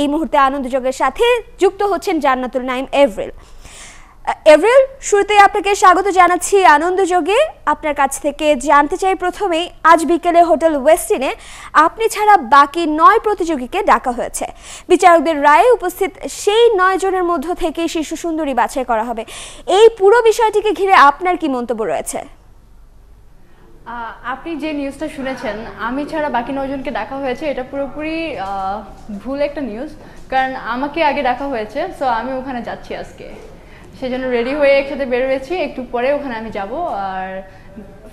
এই মুহূর্তে আনন্দযোগের সাথে যুক্ত হচ্ছেন জান্নাতুল নাইম এভরিল এভরিল শুরুতে আপনাকে স্বাগত জানাচ্ছি আনন্দযোগে আপনার কাছ থেকে জানতে চাই প্রথমেই আজ বিকেলে হোটেল ওয়েস্টিনে আপনি ছাড়া বাকি নয় প্রতিযোগীকে ডাকা হয়েছে বিচারকদের রায়ে উপস্থিত সেই নয় জনের মধ্য থেকে শিশু সুন্দরী বাছাই করা হবে এই পুরো বিষয়টিকে ঘিরে আপনার কি মন্তব্য রয়েছে আপনি যে নিউজটা শুনেছেন আমি ছাড়া বাকি নজনকে ডাকা হয়েছে এটা পুরোপুরি ভুল একটা নিউজ কারণ আমাকে আগে ডাকা হয়েছে সো আমি ওখানে যাচ্ছি আজকে সেজন্য রেডি হয়ে একসাথে বের হয়েছি একটু পরে ওখানে আমি যাব আর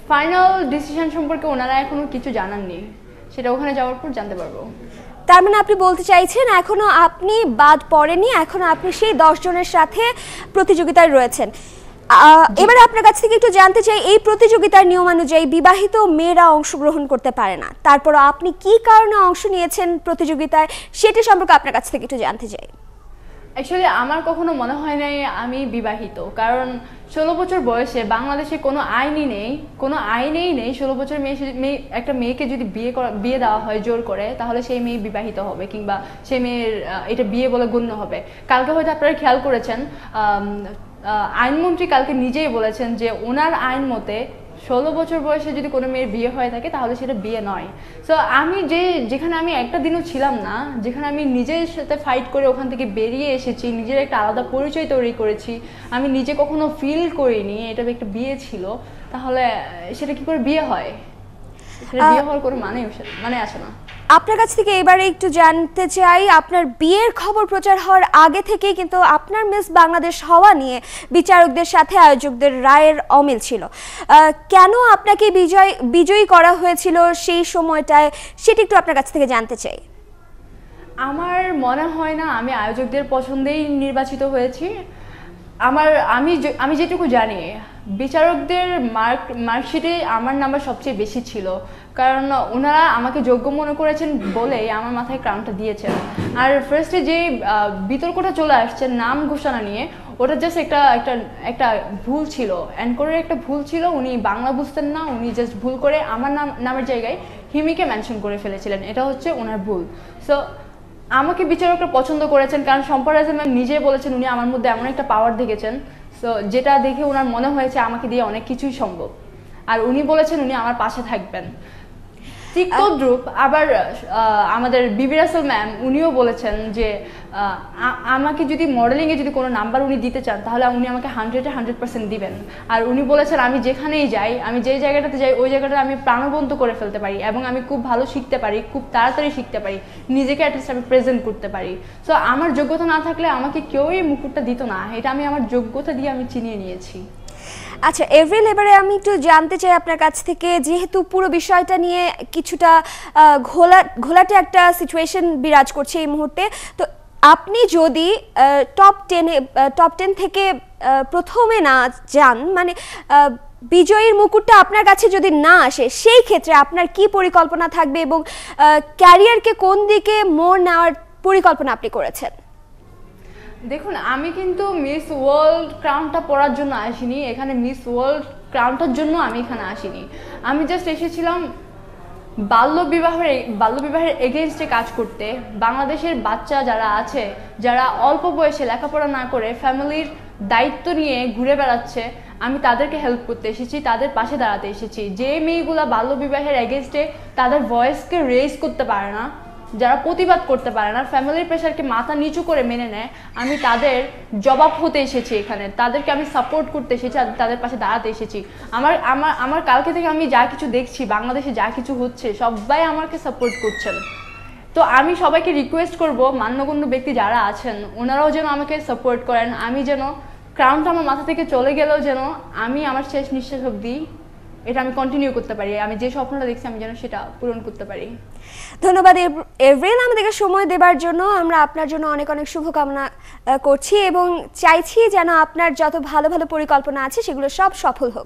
ফাইনাল ডিসিশন সম্পর্কে ওনারা এখনো কিছু জানাননি সেটা ওখানে যাওয়ার পর জানতে পারবো তার মানে আপনি বলতে চাইছেন এখনো আপনি বাদ পড়েনি এখনো আপনি সেই দশজনের সাথে প্রতিযোগিতায় রয়েছেন এবারে আপনার কাছ থেকে একটু জানতে চাই এই প্রতিযোগিতার নিয়ম অনুযায়ী বিবাহিত মেয়েরা অংশগ্রহণ করতে পারে না তারপর আপনি কি কারণে অংশ নিয়েছেন প্রতিযোগিতায় সেটা সম্পর্কে আপনার কাছ থেকে একটু জানতে চাই অ্যাকচুয়ালি আমার কখনো মনে হয় নাই আমি বিবাহিত কারণ ষোলো বছর বয়সে বাংলাদেশে কোনো আইনই নেই কোনো আইনেই নেই ষোলো বছর মেয়ে মেয়ে একটা মেয়েকে যদি বিয়ে করা বিয়ে দেওয়া হয় জোর করে তাহলে সেই মেয়ে বিবাহিত হবে কিংবা সেই মেয়ের এটা বিয়ে বলে গণ্য হবে কালকে হয়তো আপনারা খেয়াল করেছেন আইনমন্ত্রী কালকে নিজেই বলেছেন যে ওনার আইন মতে ষোলো বছর বয়সে যদি কোনো মেয়ের বিয়ে হয়ে থাকে তাহলে সেটা বিয়ে নয় সো আমি যে যেখানে আমি একটা দিনও ছিলাম না যেখানে আমি নিজের সাথে ফাইট করে ওখান থেকে বেরিয়ে এসেছি নিজের একটা আলাদা পরিচয় তৈরি করেছি আমি নিজে কখনো ফিল করিনি এটা একটা বিয়ে ছিল তাহলে সেটা কি করে বিয়ে হয় সেটা বিয়ে হওয়ার কোনো মানে মানে আসে না আপনার কাছ থেকে এবারে একটু জানতে চাই আপনার বিয়ের খবর প্রচার হওয়ার আগে থেকেই কিন্তু আপনার মিস বাংলাদেশ হওয়া নিয়ে বিচারকদের সাথে আয়োজকদের রায়ের অমিল ছিল কেন আপনাকে বিজয় বিজয়ী করা হয়েছিল সেই সময়টায় সেটি একটু আপনার কাছ থেকে জানতে চাই আমার মনে হয় না আমি আয়োজকদের পছন্দেই নির্বাচিত হয়েছি আমার আমি আমি যেটুকু জানি বিচারকদের মার্ক মার্কশিটে আমার নাম্বার সবচেয়ে বেশি ছিল কারণ ওনারা আমাকে যোগ্য মনে করেছেন বলেই আমার মাথায় ক্রাউনটা দিয়েছেন আর ফার্স্টে যে বিতর্কটা চলে আসছে নাম ঘোষণা নিয়ে ওটা জাস্ট একটা একটা একটা ভুল ছিল অ্যাঙ্করের একটা ভুল ছিল উনি বাংলা বুঝতেন না উনি জাস্ট ভুল করে আমার নাম নামের জায়গায় হিমিকে মেনশন করে ফেলেছিলেন এটা হচ্ছে ওনার ভুল সো আমাকে বিচারকরা পছন্দ করেছেন কারণ সম্পরাজ ম্যাম নিজে বলেছেন উনি আমার মধ্যে এমন একটা পাওয়ার দেখেছেন সো যেটা দেখে ওনার মনে হয়েছে আমাকে দিয়ে অনেক কিছুই সম্ভব আর উনি বলেছেন উনি আমার পাশে থাকবেন ঠিক আবার আমাদের বিবি রাসেল ম্যাম উনিও বলেছেন যে আমাকে যদি মডেলিংয়ে যদি কোনো নাম্বার উনি দিতে চান তাহলে উনি আমাকে হান্ড্রেডে হান্ড্রেড পার্সেন্ট দিবেন আর উনি বলেছেন আমি যেখানেই যাই আমি যেই জায়গাটাতে যাই ওই জায়গাটা আমি প্রাণবন্ত করে ফেলতে পারি এবং আমি খুব ভালো শিখতে পারি খুব তাড়াতাড়ি শিখতে পারি নিজেকে অ্যাটলিস্ট আমি প্রেজেন্ট করতে পারি সো আমার যোগ্যতা না থাকলে আমাকে কেউই মুকুটটা দিত না এটা আমি আমার যোগ্যতা দিয়ে আমি চিনিয়ে নিয়েছি আচ্ছা এভরি লেবারে আমি একটু জানতে চাই আপনার কাছ থেকে যেহেতু পুরো বিষয়টা নিয়ে কিছুটা ঘোলা ঘোলাটে একটা সিচুয়েশন বিরাজ করছে এই মুহূর্তে তো আপনি যদি টপ টেনে টপ টেন থেকে প্রথমে না যান মানে বিজয়ীর মুকুটটা আপনার কাছে যদি না আসে সেই ক্ষেত্রে আপনার কি পরিকল্পনা থাকবে এবং ক্যারিয়ারকে কোন দিকে মোড় নেওয়ার পরিকল্পনা আপনি করেছেন দেখুন আমি কিন্তু মিস ওয়ার্ল্ড ক্রাউনটা পড়ার জন্য আসিনি এখানে মিস ওয়ার্ল্ড ক্রাউনটার জন্য আমি এখানে আসিনি আমি জাস্ট এসেছিলাম বাল্যবিবাহের বাল্যবিবাহের এগেনস্টে কাজ করতে বাংলাদেশের বাচ্চা যারা আছে যারা অল্প বয়সে লেখাপড়া না করে ফ্যামিলির দায়িত্ব নিয়ে ঘুরে বেড়াচ্ছে আমি তাদেরকে হেল্প করতে এসেছি তাদের পাশে দাঁড়াতে এসেছি যে মেয়েগুলো বাল্যবিবাহের এগেনস্টে তাদের ভয়েসকে রেজ করতে পারে না যারা প্রতিবাদ করতে পারে না ফ্যামিলির প্রেশারকে মাথা নিচু করে মেনে নেয় আমি তাদের জবাব হতে এসেছি এখানে তাদেরকে আমি সাপোর্ট করতে এসেছি তাদের পাশে দাঁড়াতে এসেছি আমার আমার আমার কালকে থেকে আমি যা কিছু দেখছি বাংলাদেশে যা কিছু হচ্ছে সবাই আমাকে সাপোর্ট করছেন তো আমি সবাইকে রিকোয়েস্ট করব মান্যগণ্য ব্যক্তি যারা আছেন ওনারাও যেন আমাকে সাপোর্ট করেন আমি যেন ক্রাউনটা আমার মাথা থেকে চলে গেলেও যেন আমি আমার শেষ নিঃশ্বাস অব্দি এটা আমি কন্টিনিউ করতে পারি আমি যে স্বপ্নটা দেখছি আমি যেন সেটা পূরণ করতে পারি ধন্যবাদ এভরিন আমাদেরকে সময় দেবার জন্য আমরা আপনার জন্য অনেক অনেক শুভকামনা করছি এবং চাইছি যেন আপনার যত ভালো ভালো পরিকল্পনা আছে সেগুলো সব সফল হোক